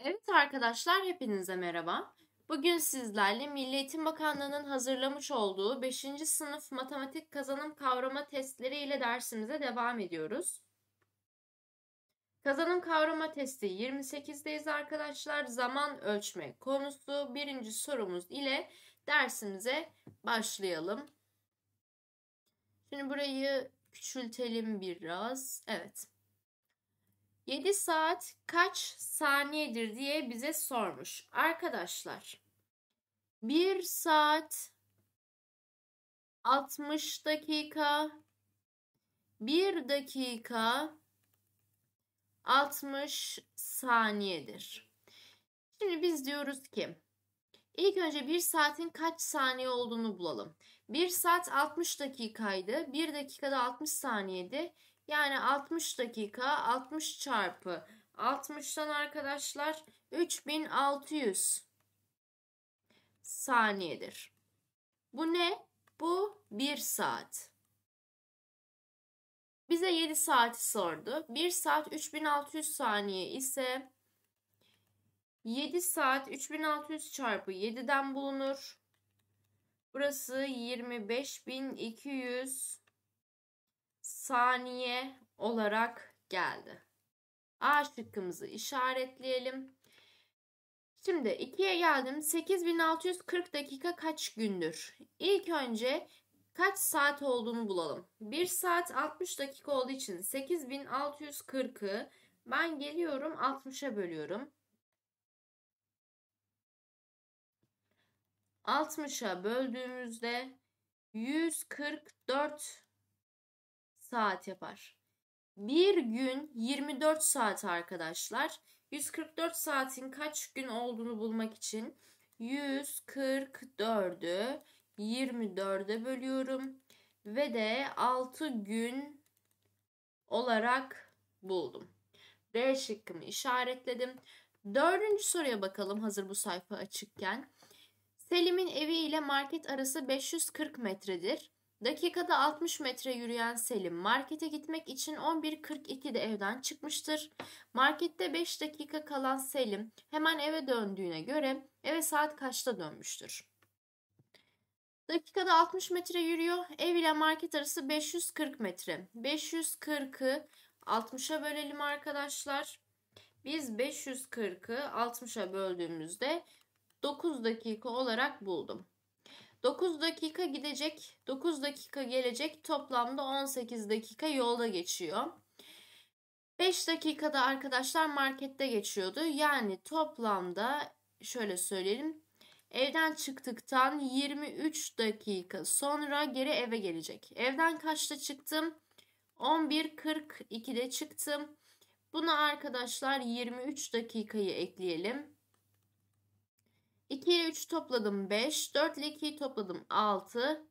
Evet arkadaşlar hepinize merhaba. Bugün sizlerle Milli Eğitim Bakanlığı'nın hazırlamış olduğu 5. sınıf matematik kazanım kavrama testleri ile dersimize devam ediyoruz. Kazanım kavrama testi 28'deyiz arkadaşlar. Zaman ölçme konusu birinci sorumuz ile dersimize başlayalım. Şimdi burayı küçültelim biraz. Evet. 7 saat kaç saniyedir diye bize sormuş. Arkadaşlar 1 saat 60 dakika 1 dakika 60 saniyedir. Şimdi biz diyoruz ki ilk önce 1 saatin kaç saniye olduğunu bulalım. 1 saat 60 dakikaydı. 1 dakikada 60 saniyedi. Yani 60 dakika 60 çarpı 60'tan arkadaşlar 3600 saniyedir. Bu ne? Bu 1 saat. Bize 7 saati sordu. 1 saat 3600 saniye ise 7 saat 3600 çarpı 7'den bulunur. Burası 25.200 saniye olarak geldi. A şıkkımızı işaretleyelim. Şimdi 2'ye geldim. 8640 dakika kaç gündür? İlk önce kaç saat olduğunu bulalım. 1 saat 60 dakika olduğu için 8640'ı ben geliyorum 60'a bölüyorum. 60'a böldüğümüzde 144 saat yapar. Bir gün 24 saat arkadaşlar. 144 saatin kaç gün olduğunu bulmak için 144'ü 24'e bölüyorum ve de 6 gün olarak buldum. D şıkkımı işaretledim. Dördüncü soruya bakalım hazır bu sayfa açıkken. Selim'in evi ile market arası 540 metredir. Dakikada 60 metre yürüyen Selim markete gitmek için 11.42'de evden çıkmıştır. Markette 5 dakika kalan Selim hemen eve döndüğüne göre eve saat kaçta dönmüştür? Dakikada 60 metre yürüyor. Ev ile market arası 540 metre. 540'ı 60'a bölelim arkadaşlar. Biz 540'ı 60'a böldüğümüzde 9 dakika olarak buldum. 9 dakika gidecek, 9 dakika gelecek toplamda 18 dakika yolda geçiyor. 5 dakikada arkadaşlar markette geçiyordu. Yani toplamda şöyle söyleyelim. Evden çıktıktan 23 dakika sonra geri eve gelecek. Evden kaçta çıktım? 11.42'de çıktım. Buna arkadaşlar 23 dakikayı ekleyelim. 2 ile 3 topladım 5. 4 ile 2'yi topladım 6.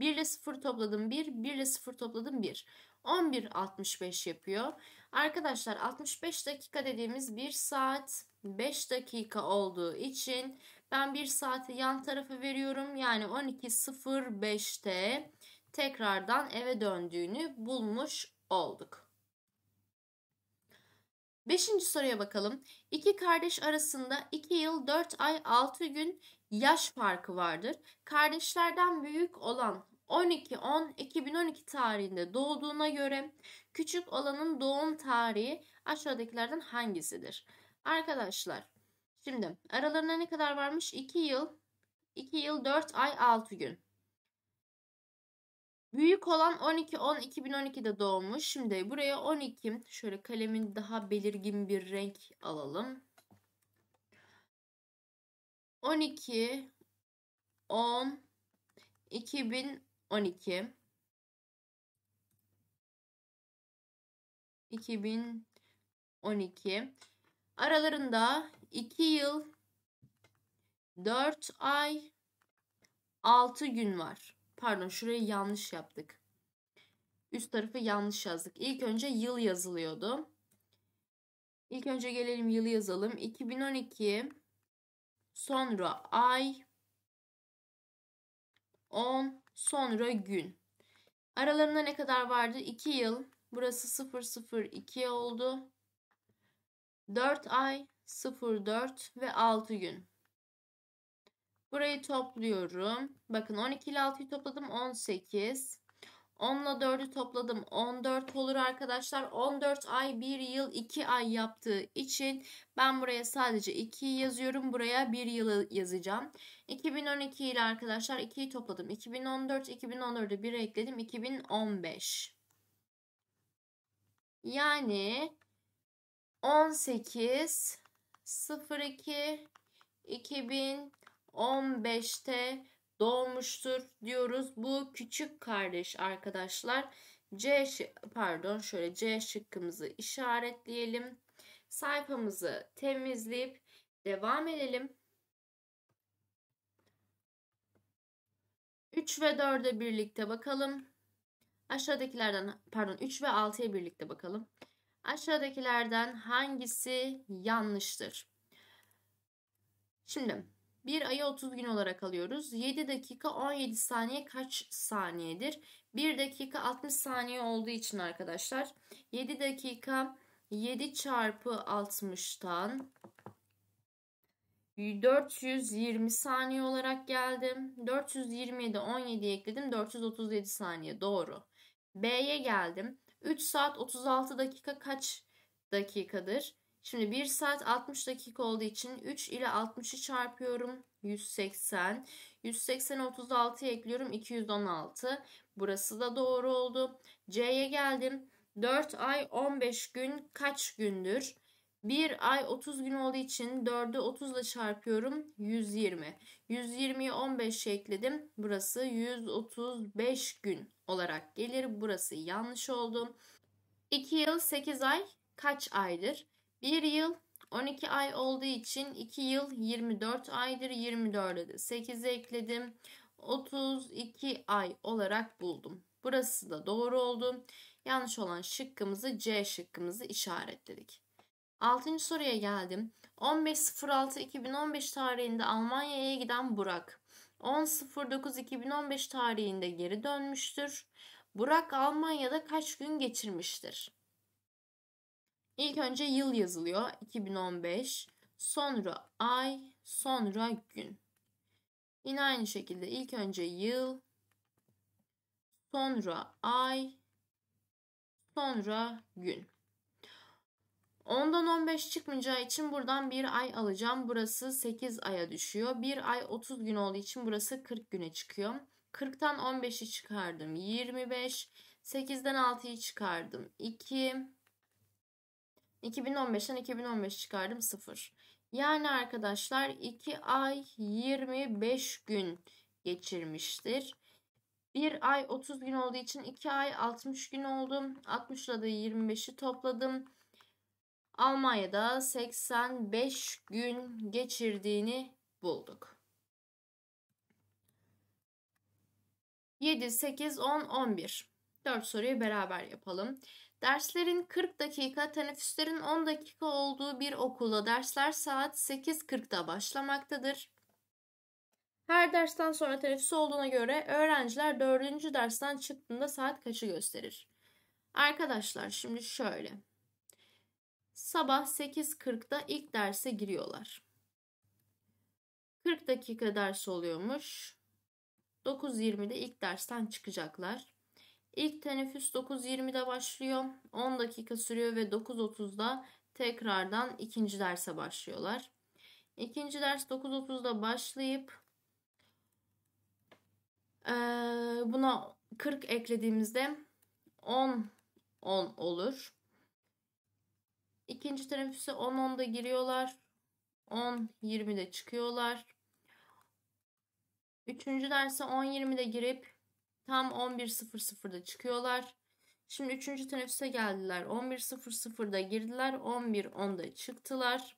1 ile 0 topladım 1. 1 ile 0 topladım 1. 11 65 yapıyor. Arkadaşlar 65 dakika dediğimiz 1 saat 5 dakika olduğu için ben 1 saati yan tarafa veriyorum. Yani 12.05'te tekrardan eve döndüğünü bulmuş olduk. Beşinci soruya bakalım. İki kardeş arasında 2 yıl 4 ay 6 gün yaş farkı vardır. Kardeşlerden büyük olan 12-10-2012 tarihinde doğduğuna göre küçük olanın doğum tarihi aşağıdakilerden hangisidir? Arkadaşlar şimdi aralarında ne kadar varmış? 2 yıl 2 yıl 4 ay 6 gün. Büyük olan 12 10 2012'de doğmuş. Şimdi buraya 12 şöyle kalemin daha belirgin bir renk alalım. 12 10 2012 2012 aralarında 2 yıl 4 ay 6 gün var. Pardon şurayı yanlış yaptık. Üst tarafı yanlış yazdık. İlk önce yıl yazılıyordu. İlk önce gelelim yılı yazalım. 2012 sonra ay 10 sonra gün. Aralarında ne kadar vardı? 2 yıl. Burası 002 oldu. 4 ay, 04 ve 6 gün. Burayı topluyorum. Bakın 12 ile 6'yı topladım 18. 10 ile 4'ü topladım 14 olur arkadaşlar. 14 ay 1 yıl 2 ay yaptığı için ben buraya sadece 2'yi yazıyorum. Buraya 1 yılı yazacağım. 2012 ile arkadaşlar 2'yi topladım. 2014, 2014'ü 1'e ekledim. 2015. Yani 18 02 2000 15'te doğmuştur diyoruz. Bu küçük kardeş arkadaşlar. C pardon şöyle C şıkkımızı işaretleyelim. Sayfamızı temizleyip devam edelim. 3 ve 4'e birlikte bakalım. Aşağıdakilerden pardon 3 ve 6'ya birlikte bakalım. Aşağıdakilerden hangisi yanlıştır? Şimdi bir ayı 30 gün olarak alıyoruz. 7 dakika 17 saniye kaç saniyedir? 1 dakika 60 saniye olduğu için arkadaşlar 7 dakika 7 çarpı 60'tan 420 saniye olarak geldim. 427 17 ekledim. 437 saniye doğru. B'ye geldim. 3 saat 36 dakika kaç dakikadır? Şimdi 1 saat 60 dakika olduğu için 3 ile 60'ı çarpıyorum. 180. 180 36'ya ekliyorum. 216. Burası da doğru oldu. C'ye geldim. 4 ay 15 gün kaç gündür? 1 ay 30 gün olduğu için 4'ü 30 ile çarpıyorum. 120. 120'yi 15'e ekledim. Burası 135 gün olarak gelir. Burası yanlış oldu. 2 yıl 8 ay kaç aydır? 1 yıl 12 ay olduğu için 2 yıl 24 aydır. 24'e de 8 ekledim. 32 ay olarak buldum. Burası da doğru oldu. Yanlış olan şıkkımızı C şıkkımızı işaretledik. 6. soruya geldim. 15.06.2015 tarihinde Almanya'ya giden Burak. 10.09.2015 tarihinde geri dönmüştür. Burak Almanya'da kaç gün geçirmiştir? İlk önce yıl yazılıyor 2015. Sonra ay, sonra gün. Yine aynı şekilde ilk önce yıl, sonra ay, sonra gün. 10'dan 15 çıkmayacağı için buradan bir ay alacağım. Burası 8 aya düşüyor. Bir ay 30 gün olduğu için burası 40 güne çıkıyor. 40'tan 15'i çıkardım 25. 8'den 6'yı çıkardım 2. 2015'ten 2015 çıkardım 0. Yani arkadaşlar 2 ay 25 gün geçirmiştir. 1 ay 30 gün olduğu için 2 ay 60 gün oldum. 60'la da 25'i topladım. Almanya'da 85 gün geçirdiğini bulduk. 7, 8, 10, 11. 4 soruyu beraber yapalım. Derslerin 40 dakika, teneffüslerin 10 dakika olduğu bir okula dersler saat 8.40'da başlamaktadır. Her dersten sonra teneffüs olduğuna göre öğrenciler 4. dersten çıktığında saat kaçı gösterir? Arkadaşlar şimdi şöyle. Sabah 8.40'da ilk derse giriyorlar. 40 dakika ders oluyormuş. 9.20'de ilk dersten çıkacaklar. İlk teneffüs 9.20'de başlıyor. 10 dakika sürüyor ve 9.30'da tekrardan ikinci derse başlıyorlar. İkinci ders 9.30'da başlayıp buna 40 eklediğimizde 10 10 olur. İkinci teneffüse 10 10'da giriyorlar. 10 20'de çıkıyorlar. Üçüncü derse 10 20'de girip Tam 11.00'da çıkıyorlar. Şimdi 3. teneffüse geldiler. 11.00'da girdiler. 11.10'da çıktılar.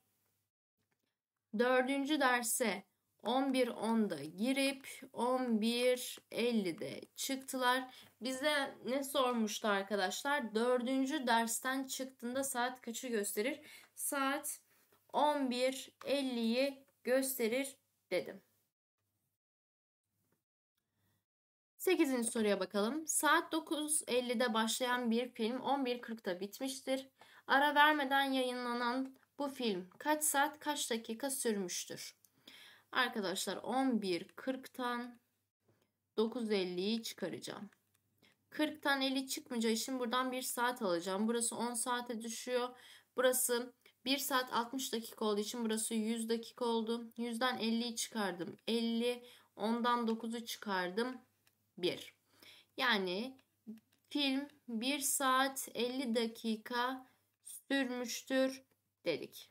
4. derse 11.10'da girip 11.50'de çıktılar. Bize ne sormuştu arkadaşlar? Dördüncü dersten çıktığında saat kaçı gösterir? Saat 11.50'yi gösterir dedim. 8. soruya bakalım. Saat 9.50'de başlayan bir film 11.40'da bitmiştir. Ara vermeden yayınlanan bu film kaç saat kaç dakika sürmüştür? Arkadaşlar 11.40'tan 9.50'yi çıkaracağım. 40'tan 50 çıkmayacağı için buradan 1 saat alacağım. Burası 10 saate düşüyor. Burası 1 saat 60 dakika olduğu için burası 100 dakika oldu. 100'den 50'yi çıkardım. 50, 10'dan 9'u çıkardım. 1. Yani film 1 saat 50 dakika sürmüştür dedik.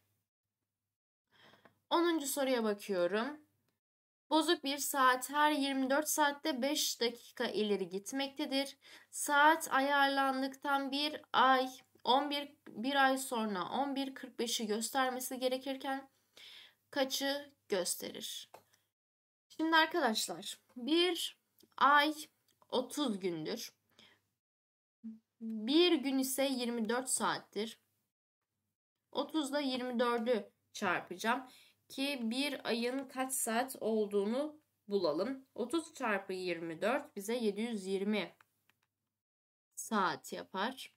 10. soruya bakıyorum. Bozuk bir saat her 24 saatte 5 dakika ileri gitmektedir. Saat ayarlandıktan bir ay 11 bir ay sonra 11.45'i göstermesi gerekirken kaçı gösterir? Şimdi arkadaşlar bir Ay 30 gündür. Bir gün ise 24 saattir. 30 ile 24'ü çarpacağım ki bir ayın kaç saat olduğunu bulalım. 30 çarpı 24 bize 720 saat yapar.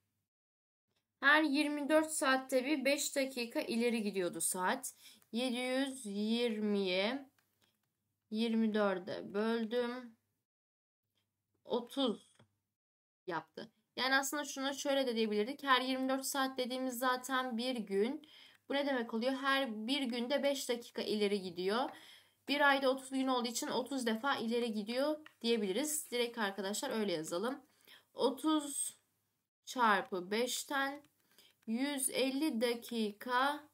Her 24 saatte bir 5 dakika ileri gidiyordu saat. 720'ye 24'e böldüm. 30 yaptı. Yani aslında şuna şöyle de diyebilirdik. Her 24 saat dediğimiz zaten bir gün. Bu ne demek oluyor? Her bir günde 5 dakika ileri gidiyor. Bir ayda 30 gün olduğu için 30 defa ileri gidiyor diyebiliriz. Direkt arkadaşlar öyle yazalım. 30 çarpı 5'ten 150 dakika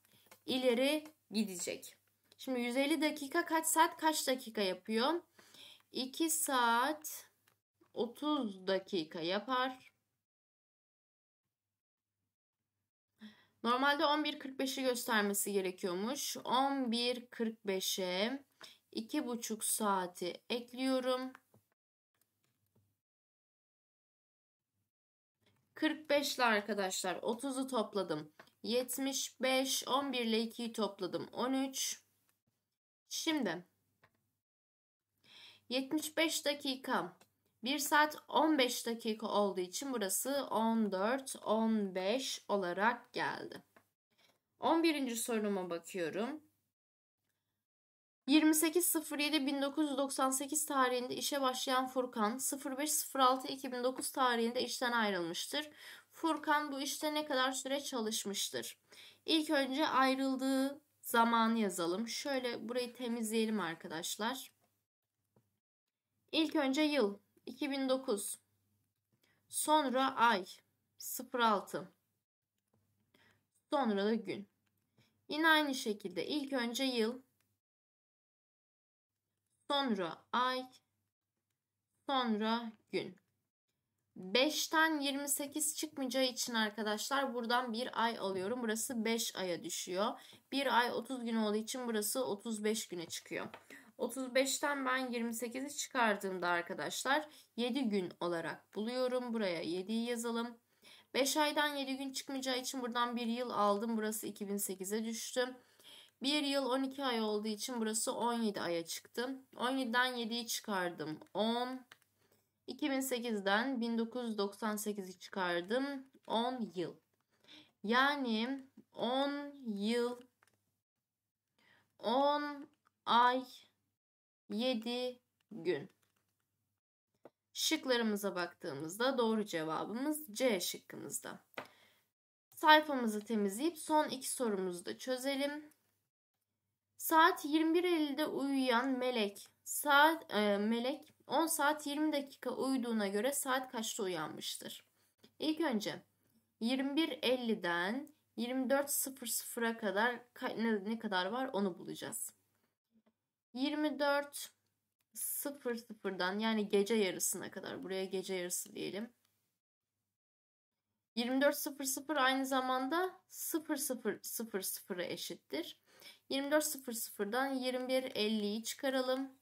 ileri gidecek. Şimdi 150 dakika kaç saat kaç dakika yapıyor? 2 saat 30 dakika yapar. Normalde 11.45'i göstermesi gerekiyormuş. 11.45'e 2,5 saati ekliyorum. 45 ile arkadaşlar 30'u topladım. 75, 11 ile 2'yi topladım. 13. Şimdi 75 dakika. 1 saat 15 dakika olduğu için burası 14, 15 olarak geldi. 11. soruma bakıyorum. 28.07.1998 tarihinde işe başlayan Furkan 05.06.2009 tarihinde işten ayrılmıştır. Furkan bu işte ne kadar süre çalışmıştır? İlk önce ayrıldığı zamanı yazalım. Şöyle burayı temizleyelim arkadaşlar. İlk önce yıl 2009 Sonra ay 06 Sonra da gün. Yine aynı şekilde ilk önce yıl sonra ay sonra gün. 5'ten 28 çıkmayacağı için arkadaşlar buradan bir ay alıyorum. Burası 5 aya düşüyor. Bir ay 30 gün olduğu için burası 35 güne çıkıyor. 35'ten ben 28'i çıkardığımda arkadaşlar 7 gün olarak buluyorum. Buraya 7'yi yazalım. 5 aydan 7 gün çıkmayacağı için buradan 1 yıl aldım. Burası 2008'e düştü. 1 yıl 12 ay olduğu için burası 17 aya çıktı. 17'den 7'yi çıkardım. 10. 2008'den 1998'i çıkardım. 10 yıl. Yani 10 yıl 10 ay 7 gün. Şıklarımıza baktığımızda doğru cevabımız C şıkkımızda. Sayfamızı temizleyip son iki sorumuzu da çözelim. Saat 21.50'de uyuyan Melek, saat e, Melek 10 saat 20 dakika uyuduğuna göre saat kaçta uyanmıştır? İlk önce 21.50'den 24.00'a kadar ne, ne kadar var onu bulacağız. 24 00'dan yani gece yarısına kadar buraya gece yarısı diyelim. 24.00 aynı zamanda 00.00'a eşittir. 24.00'dan 21.50'yi çıkaralım.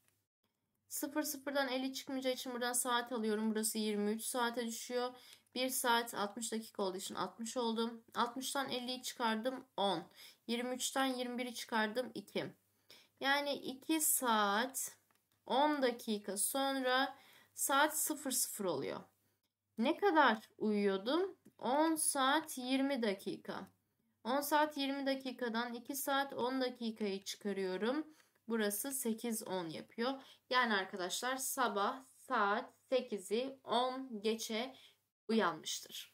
00'dan 50 çıkmayacağı için buradan saat alıyorum. Burası 23 saate düşüyor. 1 saat 60 dakika olduğu için 60 oldum. 60'tan 50'yi çıkardım 10. 23'ten 21'i çıkardım 2. Yani 2 saat 10 dakika sonra saat 00 oluyor. Ne kadar uyuyordum? 10 saat 20 dakika. 10 saat 20 dakikadan 2 saat 10 dakikayı çıkarıyorum. Burası 8-10 yapıyor. Yani arkadaşlar sabah saat 8'i 10 geçe uyanmıştır.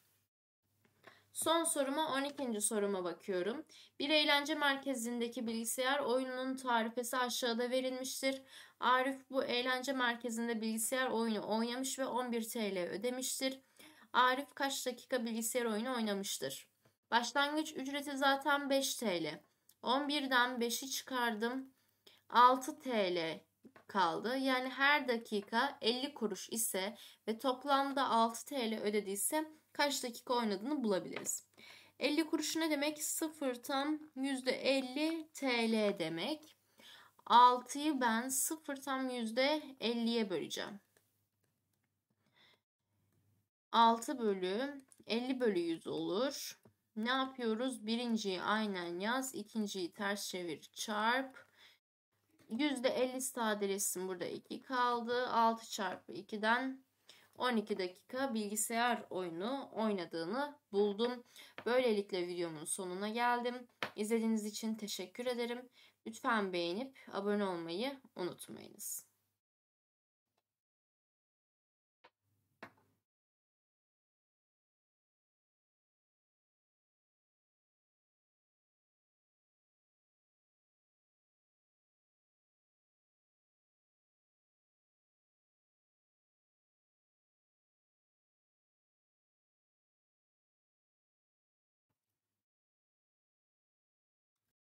Son soruma 12. soruma bakıyorum. Bir eğlence merkezindeki bilgisayar oyununun tarifesi aşağıda verilmiştir. Arif bu eğlence merkezinde bilgisayar oyunu oynamış ve 11 TL ödemiştir. Arif kaç dakika bilgisayar oyunu oynamıştır? Başlangıç ücreti zaten 5 TL. 11'den 5'i çıkardım. 6 TL kaldı. Yani her dakika 50 kuruş ise ve toplamda 6 TL ödediyse kaç dakika oynadığını bulabiliriz. 50 kuruş ne demek? 0'tan %50 TL demek. 6'yı ben 0'tan %50'ye böleceğim. 6 bölü 50 bölü 100 olur. Ne yapıyoruz? Birinciyi aynen yaz. ikinciyi ters çevir çarp. %50 sadelesin Burada 2 kaldı. 6 çarpı 2'den 12 dakika bilgisayar oyunu oynadığını buldum. Böylelikle videomun sonuna geldim. İzlediğiniz için teşekkür ederim. Lütfen beğenip abone olmayı unutmayınız.